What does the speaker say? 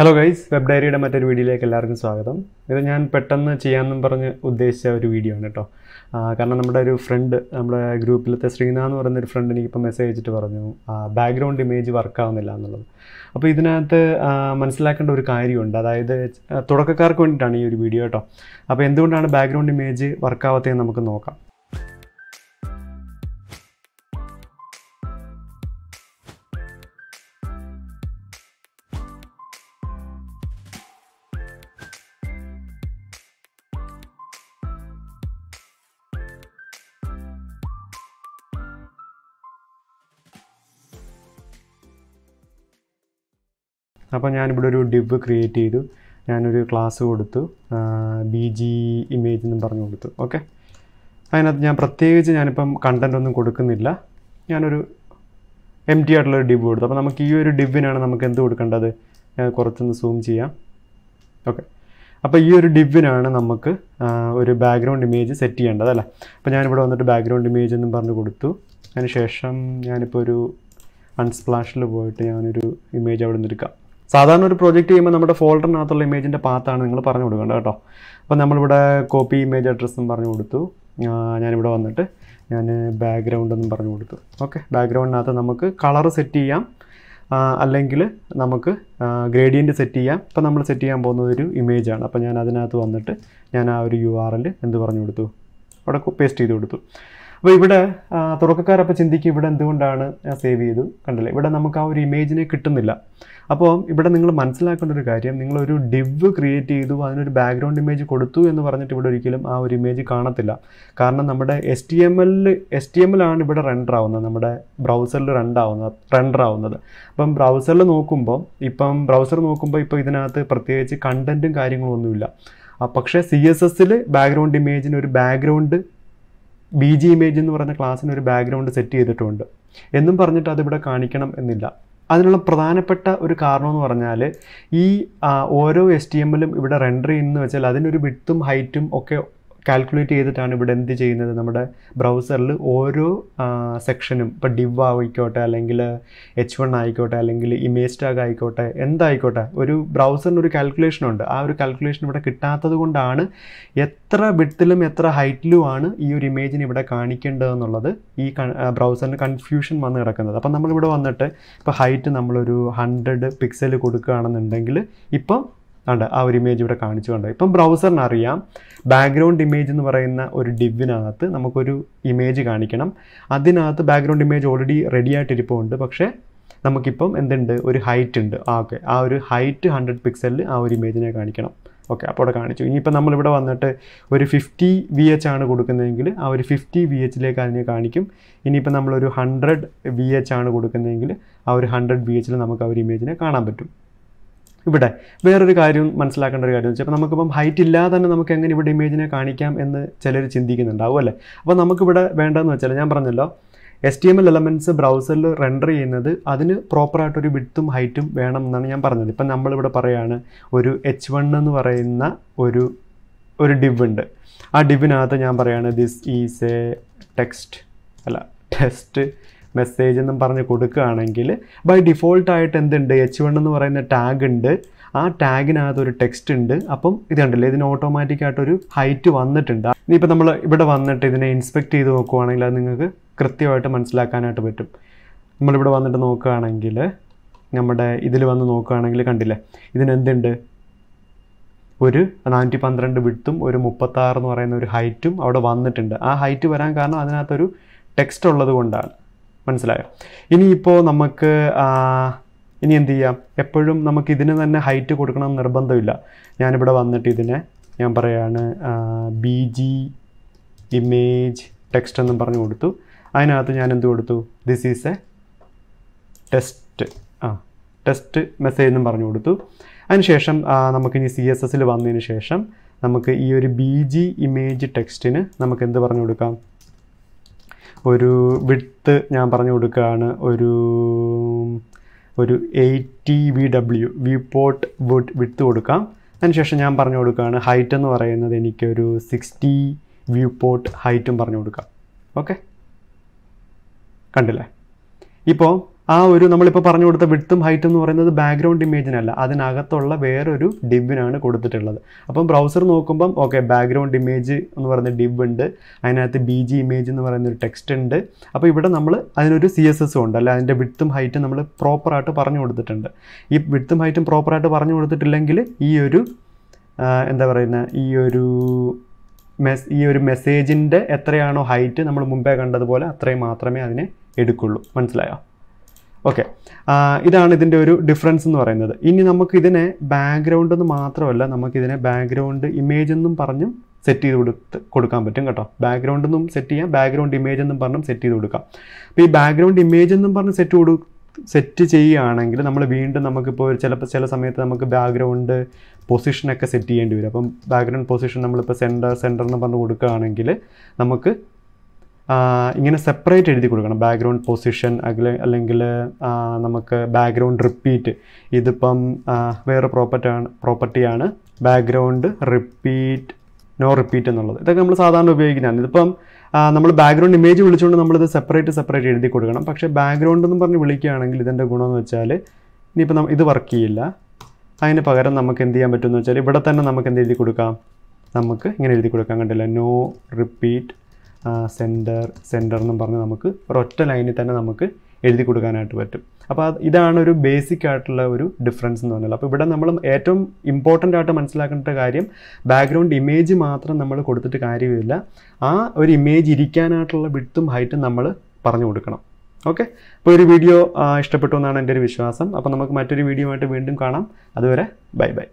hello guys web ഡയറിയുടെ മറ്റൊരു വീഡിയോയിലേക്ക് എല്ലാവർക്കും സ്വാഗതം ഇത് ഞാൻ പെട്ടെന്ന് ചെയ്യാമെന്നും പറഞ്ഞ് ഉദ്ദേശിച്ച ഒരു വീഡിയോ ആണ് കേട്ടോ കാരണം നമ്മുടെ ഒരു ഫ്രണ്ട് നമ്മുടെ ഗ്രൂപ്പിലത്തെ ശ്രീനാഥ് എന്ന് പറയുന്ന ഒരു ഫ്രണ്ട് എനിക്കിപ്പോൾ മെസ്സേജ് അയച്ചിട്ട് പറഞ്ഞു ബാക്ക്ഗ്രൗണ്ട് ഇമേജ് വർക്കാവുന്നില്ല എന്നുള്ളത് അപ്പോൾ ഇതിനകത്ത് മനസ്സിലാക്കേണ്ട ഒരു കാര്യമുണ്ട് അതായത് തുടക്കക്കാർക്ക് വേണ്ടിയിട്ടാണ് ഈ ഒരു വീഡിയോ കേട്ടോ അപ്പോൾ എന്തുകൊണ്ടാണ് ബാക്ക്ഗ്രൗണ്ട് ഇമേജ് വർക്കാവാത്തതെന്ന് നമുക്ക് നോക്കാം അപ്പോൾ ഞാനിവിടെ ഒരു ഡിബ് ക്രിയേറ്റ് ചെയ്തു ഞാനൊരു ക്ലാസ് കൊടുത്തു ബി ജി ഇമേജ് എന്നും പറഞ്ഞു കൊടുത്തു ഓക്കെ അതിനകത്ത് ഞാൻ പ്രത്യേകിച്ച് ഞാനിപ്പം കണ്ടൻ്റ് ഒന്നും കൊടുക്കുന്നില്ല ഞാനൊരു എം ടി ആയിട്ടുള്ളൊരു ഡിബ് കൊടുത്തു അപ്പോൾ നമുക്ക് ഈ ഒരു ഡിബിനാണ് നമുക്ക് എന്ത് കൊടുക്കേണ്ടത് കുറച്ചൊന്ന് സൂം ചെയ്യാം ഓക്കെ അപ്പോൾ ഈ ഒരു ഡിബിനാണ് നമുക്ക് ഒരു ബാക്ക്ഗ്രൗണ്ട് ഇമേജ് സെറ്റ് ചെയ്യേണ്ടത് അല്ലേ അപ്പോൾ ഞാനിവിടെ വന്നിട്ട് ബാക്ക്ഗ്രൗണ്ട് ഇമേജ് എന്നും പറഞ്ഞു കൊടുത്തു അതിന് ശേഷം ഞാനിപ്പോൾ ഒരു അൺസ്പ്ലാഷിൽ പോയിട്ട് ഞാനൊരു ഇമേജ് അവിടെ നിന്ന് എടുക്കാം സാധാരണ ഒരു പ്രൊജക്റ്റ് ചെയ്യുമ്പോൾ നമ്മുടെ ഫോൾഡറിനകത്തുള്ള ഇമേജിൻ്റെ പാത്താണ് നിങ്ങൾ പറഞ്ഞു കൊടുക്കേണ്ടത് കേട്ടോ അപ്പോൾ നമ്മളിവിടെ കോപ്പി ഇമേജ് അഡ്രസ്സും പറഞ്ഞു കൊടുത്തു ഞാനിവിടെ വന്നിട്ട് ഞാൻ ബാക്ക്ഗ്രൗണ്ട് പറഞ്ഞു കൊടുത്തു ഓക്കെ ബാക്ക്ഗ്രൗണ്ടിനകത്ത് നമുക്ക് കളർ സെറ്റ് ചെയ്യാം അല്ലെങ്കിൽ നമുക്ക് ഗ്രേഡിയൻറ്റ് സെറ്റ് ചെയ്യാം ഇപ്പം നമ്മൾ സെറ്റ് ചെയ്യാൻ പോകുന്നത് ഒരു ഇമേജാണ് അപ്പോൾ ഞാൻ അതിനകത്ത് വന്നിട്ട് ഞാൻ ആ ഒരു യു ആർ എൽ എന്ത് പറഞ്ഞു കൊടുത്തു അവിടെ പേസ്റ്റ് ചെയ്ത് കൊടുത്തു അപ്പോൾ ഇവിടെ തുറക്കക്കാരപ്പോൾ ചിന്തിക്കും ഇവിടെ എന്തുകൊണ്ടാണ് സേവ് ചെയ്തു കണ്ടില്ലേ ഇവിടെ നമുക്ക് ആ ഒരു ഇമേജിനെ കിട്ടുന്നില്ല അപ്പോൾ ഇവിടെ നിങ്ങൾ മനസ്സിലാക്കേണ്ട ഒരു കാര്യം നിങ്ങളൊരു ഡിവ് ക്രിയേറ്റ് ചെയ്തു അതിനൊരു ബാക്ക്ഗ്രൗണ്ട് ഇമേജ് കൊടുത്തു എന്ന് പറഞ്ഞിട്ട് ഇവിടെ ഒരിക്കലും ആ ഒരു ഇമേജ് കാണത്തില്ല കാരണം നമ്മുടെ എസ് ടി എം എല്ലിൽ എസ് ടി എം എല്ലാണ് ഇവിടെ റെൻഡർ ആവുന്നത് നമ്മുടെ ബ്രൗസറിൽ റെൻഡ് ആവുന്നത് റെൻഡർ ആവുന്നത് അപ്പം ബ്രൗസറിൽ നോക്കുമ്പോൾ ഇപ്പം ബ്രൗസർ നോക്കുമ്പോൾ ഇപ്പോൾ ഇതിനകത്ത് പ്രത്യേകിച്ച് കണ്ടൻറ്റും കാര്യങ്ങളൊന്നുമില്ല പക്ഷേ സി എസ് എസിൽ ബാക്ക്ഗ്രൗണ്ട് ഇമേജിന് ഒരു ബാക്ക്ഗ്രൗണ്ട് ബി ജി ഇമേജ് എന്ന് പറയുന്ന ക്ലാസ്സിന് ഒരു ബാക്ക്ഗ്രൗണ്ട് സെറ്റ് ചെയ്തിട്ടുണ്ട് എന്നും പറഞ്ഞിട്ട് അതിവിടെ കാണിക്കണം എന്നില്ല അതിനുള്ള പ്രധാനപ്പെട്ട ഒരു കാരണം എന്ന് പറഞ്ഞാൽ ഈ ഓരോ എസ് ടി എമ്മിലും ഇവിടെ റെൻഡർ ചെയ്യുന്നതെന്ന് വെച്ചാൽ അതിനൊരു വിട്ടും ഹൈറ്റും ഒക്കെ കാൽക്കുലേറ്റ് ചെയ്തിട്ടാണ് ഇവിടെ എന്ത് ചെയ്യുന്നത് നമ്മുടെ ബ്രൗസറിൽ ഓരോ സെക്ഷനും ഇപ്പോൾ ഡിവ് ആയിക്കോട്ടെ അല്ലെങ്കിൽ എച്ച് വൺ ആയിക്കോട്ടെ അല്ലെങ്കിൽ ഇമേജ് ടാഗ് ആയിക്കോട്ടെ എന്തായിക്കോട്ടെ ഒരു ബ്രൗസറിന് ഒരു കാൽക്കുലേഷൻ ഉണ്ട് ആ ഒരു കാൽക്കുലേഷൻ ഇവിടെ കിട്ടാത്തത് കൊണ്ടാണ് എത്ര വിട്ടിലും എത്ര ഹൈറ്റിലുമാണ് ഈ ഒരു ഇമേജിന് ഇവിടെ കാണിക്കേണ്ടതെന്നുള്ളത് ഈ ബ്രൗസറിന് കൺഫ്യൂഷൻ വന്ന് കിടക്കുന്നത് അപ്പം നമ്മളിവിടെ വന്നിട്ട് ഇപ്പോൾ ഹൈറ്റ് നമ്മളൊരു ഹൺഡ്രഡ് പിക്സൽ കൊടുക്കുകയാണെന്നുണ്ടെങ്കിൽ ഇപ്പം കണ്ട ആ ഒരു ഇമേജ് ഇവിടെ കാണിച്ചു കണ്ടോ ഇപ്പം ബ്രൗസറിനറിയാം അറിയാം ബാക്ക്ഗ്രൗണ്ട് ഇമേജ് എന്ന് പറയുന്ന ഒരു ഡിവിനകത്ത് നമുക്കൊരു ഇമേജ് കാണിക്കണം അതിനകത്ത് ബാക്ക്ഗ്രൗണ്ട് ഇമേജ് ഓൾറെഡി റെഡി ആയിട്ടിരിപ്പുണ്ട് പക്ഷേ നമുക്കിപ്പം എന്തുണ്ട് ഒരു ഹൈറ്റ് ഉണ്ട് ആ ഓക്കെ ആ ഒരു ഹൈറ്റ് ഹൺഡ്രഡ് പിക്സലിൽ ആ ഒരു ഇമേജിനെ കാണിക്കണം ഓക്കെ അപ്പോൾ അവിടെ കാണിച്ചു ഇനിയിപ്പോൾ നമ്മളിവിടെ വന്നിട്ട് ഒരു ഫിഫ്റ്റി വി എച്ച് ആണ് കൊടുക്കുന്നതെങ്കിൽ ആ ഒരു ഫിഫ്റ്റി വി എച്ചിലേക്ക് അതിനെ കാണിക്കും ഇനിയിപ്പോൾ നമ്മളൊരു ഹൺഡ്രഡ് വി എച്ച് ആണ് കൊടുക്കുന്നതെങ്കിൽ ആ ഒരു ഹൺഡ്രഡ് വി എച്ചിൽ നമുക്ക് ആ ഒരു ഇമേജിനെ കാണാൻ പറ്റും ഇവിടെ വേറൊരു കാര്യം മനസ്സിലാക്കേണ്ട ഒരു കാര്യം വെച്ചാൽ നമുക്കിപ്പം ഹൈറ്റ് ഇല്ലാതെ തന്നെ നമുക്ക് എങ്ങനെ ഇവിടെ ഇമേജിനെ കാണിക്കാം എന്ന് ചിലർ ചിന്തിക്കുന്നുണ്ടാവും അല്ലേ അപ്പോൾ നമുക്കിവിടെ വേണ്ടതെന്ന് വെച്ചാൽ ഞാൻ പറഞ്ഞല്ലോ S T M L elements ബ്രൗസറിൽ റെൻഡർ ചെയ്യുന്നത് അതിന് പ്രോപ്പറായിട്ടൊരു വിടുത്തും ഹൈറ്റും വേണം എന്നാണ് ഞാൻ പറഞ്ഞത് ഇപ്പം നമ്മളിവിടെ പറയുകയാണ് ഒരു എച്ച് വൺ എന്ന് പറയുന്ന ഒരു ഒരു ഡിവ് ഉണ്ട് ആ ഡിവിനകത്ത് ഞാൻ പറയുകയാണ് ദിസ് ഈസ് എ ടെക്സ്റ്റ് അല്ല ടെസ്റ്റ് മെസ്സേജ് എന്നും പറഞ്ഞ് കൊടുക്കുകയാണെങ്കിൽ ബൈ ഡിഫോൾട്ടായിട്ട് എന്തുണ്ട് എച്ച് വൺ എന്ന് പറയുന്ന ടാഗ് ഉണ്ട് ആ ടാഗിനകത്ത് ഒരു ടെക്സ്റ്റ് ഉണ്ട് അപ്പം ഇത് കണ്ടില്ലേ ഇതിന് ഓട്ടോമാറ്റിക് ആയിട്ടൊരു ഹൈറ്റ് വന്നിട്ടുണ്ട് ഇനിയിപ്പോൾ നമ്മൾ ഇവിടെ വന്നിട്ട് ഇതിനെ ഇൻസ്പെക്ട് ചെയ്ത് നോക്കുവാണെങ്കിൽ അത് നിങ്ങൾക്ക് കൃത്യമായിട്ട് മനസ്സിലാക്കാനായിട്ട് പറ്റും നമ്മളിവിടെ വന്നിട്ട് നോക്കുകയാണെങ്കിൽ നമ്മുടെ ഇതിൽ വന്ന് നോക്കുകയാണെങ്കിൽ കണ്ടില്ലേ ഇതിനെന്തുണ്ട് ഒരു നാനൂറ്റി പന്ത്രണ്ട് വിട്ടും ഒരു മുപ്പത്താറ് എന്ന് പറയുന്ന ഒരു ഹൈറ്റും അവിടെ വന്നിട്ടുണ്ട് ആ ഹൈറ്റ് വരാൻ കാരണം അതിനകത്തൊരു ടെക്സ്റ്റ് ഉള്ളത് കൊണ്ടാണ് മനസ്സിലായോ ഇനിയിപ്പോൾ നമുക്ക് ഇനി എന്ത് ചെയ്യാം എപ്പോഴും നമുക്ക് ഇതിന് തന്നെ ഹൈറ്റ് കൊടുക്കണം നിർബന്ധമില്ല ഞാനിവിടെ വന്നിട്ട് ഇതിനെ ഞാൻ പറയുകയാണ് ബി ജി ഇമേജ് ടെക്സ്റ്റ് എന്നും പറഞ്ഞു കൊടുത്തു അതിനകത്ത് ഞാൻ എന്ത് കൊടുത്തു ദിസ് ഈസ് എ ടെസ്റ്റ് ആ ടെസ്റ്റ് മെസ്സേജ് എന്നും പറഞ്ഞു കൊടുത്തു അതിനുശേഷം നമുക്കിനി സി എസ് എസ്സിൽ വന്നതിന് ശേഷം നമുക്ക് ഈ ഒരു ബി ജി ഇമേജ് ടെക്സ്റ്റിന് നമുക്ക് എന്ത് പറഞ്ഞു കൊടുക്കാം ഒരു വിട്ട് ഞാൻ പറഞ്ഞു കൊടുക്കുകയാണ് ഒരു ഒരു എയ്റ്റി വി ഡബ്ല്യു വി പോട്ട് വിട്ട് കൊടുക്കാം അതിനുശേഷം ഞാൻ പറഞ്ഞു കൊടുക്കുകയാണ് ഹൈറ്റ് എന്ന് പറയുന്നത് എനിക്കൊരു സിക്സ്റ്റി വ്യൂ പോട്ട് ഹൈറ്റും പറഞ്ഞു കൊടുക്കാം ഓക്കെ കണ്ടില്ലേ ഇപ്പോൾ ആ ഒരു നമ്മളിപ്പോൾ പറഞ്ഞു കൊടുത്ത വിട്ടും ഹൈറ്റും എന്ന് പറയുന്നത് ബാക്ക്ഗ്രൗണ്ട് ഇമേജിനല്ല അതിനകത്തുള്ള വേറൊരു ഡിബിനാണ് കൊടുത്തിട്ടുള്ളത് അപ്പം ബ്രൗസർ നോക്കുമ്പം ഓക്കെ ബാക്ക്ഗ്രൗണ്ട് ഇമേജ് എന്ന് പറയുന്ന ഡിബ് ഉണ്ട് അതിനകത്ത് ബി ജി ഇമേജ് എന്ന് പറയുന്ന ഒരു ടെക്സ്റ്റ് ഉണ്ട് അപ്പോൾ ഇവിടെ നമ്മൾ അതിനൊരു സി എസ് എസ് ഉണ്ട് അല്ല അതിൻ്റെ വിട്ടും ഹൈറ്റും നമ്മൾ പ്രോപ്പറായിട്ട് പറഞ്ഞു കൊടുത്തിട്ടുണ്ട് ഈ വിട്ടും ഹൈറ്റും പ്രോപ്പറായിട്ട് പറഞ്ഞു കൊടുത്തിട്ടില്ലെങ്കിൽ ഈ ഒരു എന്താ പറയുന്ന ഈ ഒരു മെസ് ഈ ഒരു മെസ്സേജിൻ്റെ എത്രയാണോ ഹൈറ്റ് നമ്മൾ മുമ്പേ കണ്ടതുപോലെ അത്രയും മാത്രമേ അതിനെ എടുക്കുള്ളൂ മനസ്സിലായോ ഓക്കെ ഇതാണ് ഇതിൻ്റെ ഒരു ഡിഫറൻസ് എന്ന് പറയുന്നത് ഇനി നമുക്ക് ഇതിനെ ബാക്ക്ഗ്രൗണ്ട് എന്ന് മാത്രമല്ല നമുക്കിതിനെ ബാക്ക്ഗ്രൗണ്ട് ഇമേജ് എന്നും പറഞ്ഞും സെറ്റ് ചെയ്ത് കൊടുത്ത് കൊടുക്കാൻ പറ്റും കേട്ടോ ബാക്ക്ഗ്രൗണ്ട് എന്നും സെറ്റ് ചെയ്യാം ബാക്ക്ഗ്രൗണ്ട് ഇമേജ് എന്നും പറഞ്ഞും സെറ്റ് ചെയ്ത് കൊടുക്കാം അപ്പോൾ ഈ ബാക്ക്ഗ്രൗണ്ട് ഇമേജ് എന്നും പറഞ്ഞ് സെറ്റ് കൊടു സെറ്റ് ചെയ്യുകയാണെങ്കിൽ നമ്മൾ വീണ്ടും നമുക്കിപ്പോൾ ചിലപ്പോൾ ചില സമയത്ത് നമുക്ക് ബാക്ക്ഗ്രൗണ്ട് പൊസിഷനൊക്കെ സെറ്റ് ചെയ്യേണ്ടി വരും അപ്പം ബാക്ക്ഗ്രൗണ്ട് പൊസിഷൻ നമ്മളിപ്പോൾ സെൻറ്റർ സെൻറ്റർ എന്ന് പറഞ്ഞ് കൊടുക്കുകയാണെങ്കിൽ നമുക്ക് ഇങ്ങനെ സെപ്പറേറ്റ് എഴുതി കൊടുക്കണം ബാക്ക്ഗ്രൗണ്ട് പൊസിഷൻ അല്ലെങ്കിൽ നമുക്ക് ബാക്ക്ഗ്രൗണ്ട് റിപ്പീറ്റ് ഇതിപ്പം വേറെ പ്രോപ്പർട്ടി ആണ് പ്രോപ്പർട്ടിയാണ് ബാക്ക്ഗ്രൗണ്ട് റിപ്പീറ്റ് നോ റിപ്പീറ്റ് എന്നുള്ളത് ഇതൊക്കെ നമ്മൾ സാധാരണ ഉപയോഗിക്കുന്നതാണ് ഇതിപ്പം നമ്മൾ ബാക്ക്ഗ്രൗണ്ട് ഇമേജ് വിളിച്ചുകൊണ്ട് നമ്മളിത് സെപ്പറേറ്റ് സെപ്പറേറ്റ് എഴുതി കൊടുക്കണം പക്ഷേ ബാക്ക്ഗ്രൗണ്ട് എന്ന് പറഞ്ഞ് വിളിക്കുകയാണെങ്കിൽ ഇതിൻ്റെ ഗുണമെന്ന് വെച്ചാൽ ഇനിയിപ്പോൾ ഇത് വർക്ക് ചെയ്യില്ല അതിന് പകരം നമുക്ക് എന്ത് ചെയ്യാൻ പറ്റുമെന്ന് വെച്ചാൽ ഇവിടെ തന്നെ നമുക്ക് എന്ത് എഴുതി കൊടുക്കാം നമുക്ക് ഇങ്ങനെ എഴുതി കൊടുക്കാം കണ്ടില്ല നോ റിപ്പീറ്റ് സെൻറ്റർ സെൻറ്റർ എന്നും പറഞ്ഞ് നമുക്ക് ഒരൊറ്റ ലൈനിൽ തന്നെ നമുക്ക് എഴുതി കൊടുക്കാനായിട്ട് പറ്റും അപ്പോൾ ഇതാണ് ഒരു ബേസിക് ആയിട്ടുള്ള ഒരു ഡിഫറൻസ് എന്ന് പറഞ്ഞാൽ അപ്പോൾ ഇവിടെ നമ്മൾ ഏറ്റവും ഇമ്പോർട്ടൻ്റ് ആയിട്ട് മനസ്സിലാക്കേണ്ട കാര്യം ബാക്ക്ഗ്രൗണ്ട് ഇമേജ് മാത്രം നമ്മൾ കൊടുത്തിട്ട് കാര്യമില്ല ആ ഒരു ഇമേജ് ഇരിക്കാനായിട്ടുള്ള വിട്ടും ഹൈറ്റും നമ്മൾ പറഞ്ഞു കൊടുക്കണം ഓക്കെ അപ്പോൾ ഒരു വീഡിയോ ഇഷ്ടപ്പെട്ടു എന്നാണ് എൻ്റെ ഒരു വിശ്വാസം അപ്പോൾ നമുക്ക് മറ്റൊരു വീഡിയോ ആയിട്ട് വീണ്ടും കാണാം അതുവരെ ബൈ ബൈ